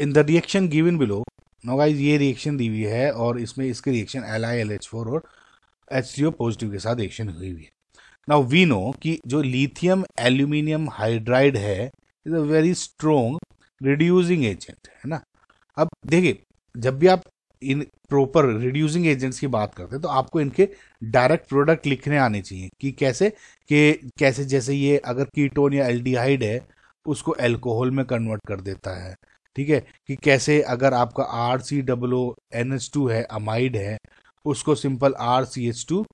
in the reaction given below no guys ये reaction दी हुई है और इसमें इसके reaction L I L H four और एच सी ओ पॉजिटिव के साथ रिएक्शन हुई हुई है नाउ वी नो कि जो लिथियम एल्यूमिनियम हाइड्राइड है is a very strong reducing agent है ना अब देखिए जब भी आप इन प्रॉपर रिड्यूसिंग एजेंट्स की बात करते हैं तो आपको इनके डायरेक्ट प्रोडक्ट लिखने आने चाहिए कि कैसे कि कैसे जैसे ये अगर कीटोन या एल्डिहाइड है उसको एल्कोहल में कन्वर्ट कर देता है ठीक है कि कैसे अगर आपका R C double N H two है अमाइड है उसको simple R C H two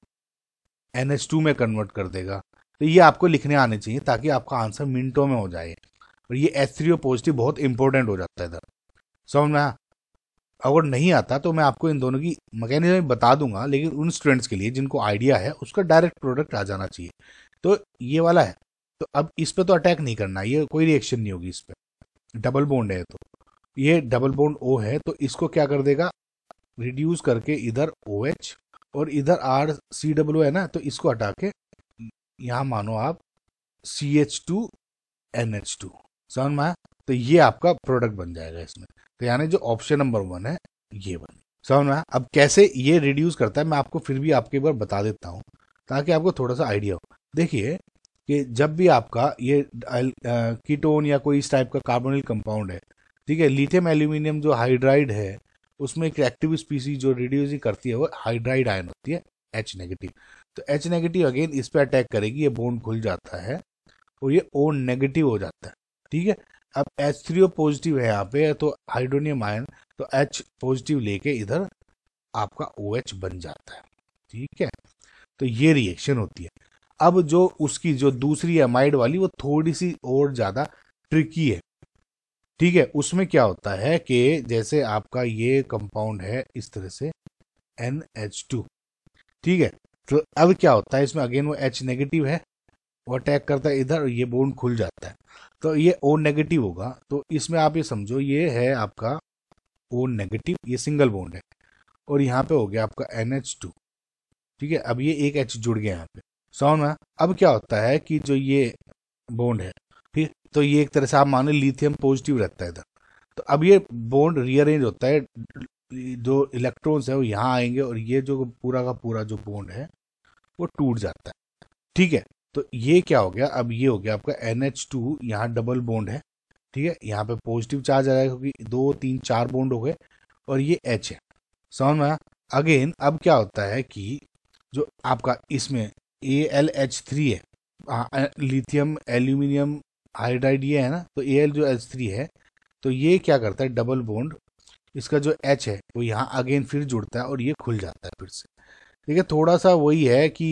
N H two में कन्वर्ट कर देगा तो ये आपको लिखने आने चाहिए ताकि आपका आंसर मिनटों में हो जाए और ये एस थ्री ओ पॉजिटिव बहुत इंपॉर्टेंट हो जाता है इधर समझ में अगर नहीं आता तो मैं आपको इन दोनों की मैकेनिज्म बता दूंगा लेकिन उन स्टूडेंट्स के लिए जिनको आइडिया है उसका डायरेक्ट प्रोडक्ट आ जाना चाहिए तो ये वाला है तो अब इस पर तो अटैक नहीं करना ये कोई रिएक्शन नहीं होगी इस पर डबल बोंड है तो ये डबल बोन्ड ओ है तो इसको क्या कर देगा रिड्यूस करके इधर ओ एच और इधर आर सी डब्ल्यू है ना तो इसको हटा के यहां मानो आप C H two N H two समझ में तो ये आपका प्रोडक्ट बन जाएगा इसमें तो यानी जो ऑप्शन नंबर वन है ये बन समझ में अब कैसे ये रिड्यूस करता है मैं आपको फिर भी आपके बार बता देता हूँ ताकि आपको थोड़ा सा आइडिया हो देखिए कि जब भी आपका ये कीटोन या कोई इस टाइप का कार्बोनिल कंपाउंड है ठीक है लिथियम एल्यूमिनियम जो हाइड्राइड है उसमें एक एक्टिव स्पीसी जो ही करती है वो हाइड्राइड आयन होती है एच नेगेटिव तो एच नेगेटिव अगेन इस पर अटैक करेगी ये बोन खुल जाता है और ये ओ नेगेटिव हो जाता है ठीक है अब एच थ्री ओ पॉजिटिव है यहाँ पे तो हाइड्रोनियम आयन तो एच पॉजिटिव लेके इधर आपका ओ OH बन जाता है ठीक है तो ये रिएक्शन होती है अब जो उसकी जो दूसरी एमाइड वाली वो थोड़ी सी और ज़्यादा ट्रिकी है ठीक है उसमें क्या होता है कि जैसे आपका ये कंपाउंड है इस तरह से एन एच टू ठीक है तो अब क्या होता है इसमें अगेन वो एच नेगेटिव है वो अटैक करता है इधर ये बोन खुल जाता है तो ये ओ नेगेटिव होगा तो इसमें आप ये समझो ये है आपका ओ नेगेटिव ये सिंगल बोन्ड है और यहाँ पे हो गया आपका एन एच टू ठीक है अब ये एक एच जुड़ गया यहाँ पे सौ अब क्या होता है कि जो ये बोन्ड है तो ये एक तरह से आप माने लिथियम पॉजिटिव रहता है इधर तो अब ये बॉन्ड रीअरेंज होता है जो इलेक्ट्रॉन्स है वो यहाँ आएंगे और ये जो पूरा का पूरा जो बॉन्ड है वो टूट जाता है ठीक है तो ये क्या हो गया अब ये हो गया आपका एन एच टू यहाँ डबल बॉन्ड है ठीक है यहाँ पे पॉजिटिव चार्ज आ रहा है क्योंकि दो तीन चार बॉन्ड हो गए और ये एच है समझ में अगेन अब क्या होता है कि जो आपका इसमें ए एल एच थ्री है लिथियम एल्यूमिनियम हाइड्राइड ये है ना तो ए जो एच थ्री है तो ये क्या करता है डबल बोन्ड इसका जो एच है वो यहाँ अगेन फिर जुड़ता है और ये खुल जाता है फिर से ठीक है थोड़ा सा वही है कि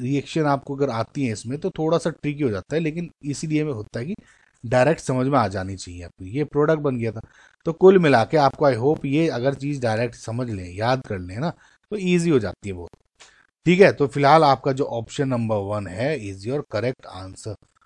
रिएक्शन आपको अगर आती है इसमें तो थोड़ा सा ट्रिकी हो जाता है लेकिन इसीलिए में होता है कि डायरेक्ट समझ में आ जानी चाहिए आपको ये प्रोडक्ट बन गया था तो कुल मिला के आपको आई होप ये अगर चीज़ डायरेक्ट समझ लें याद कर लें ना तो ईजी हो जाती है वो ठीक है तो फिलहाल आपका जो ऑप्शन नंबर वन है इज योर करेक्ट आंसर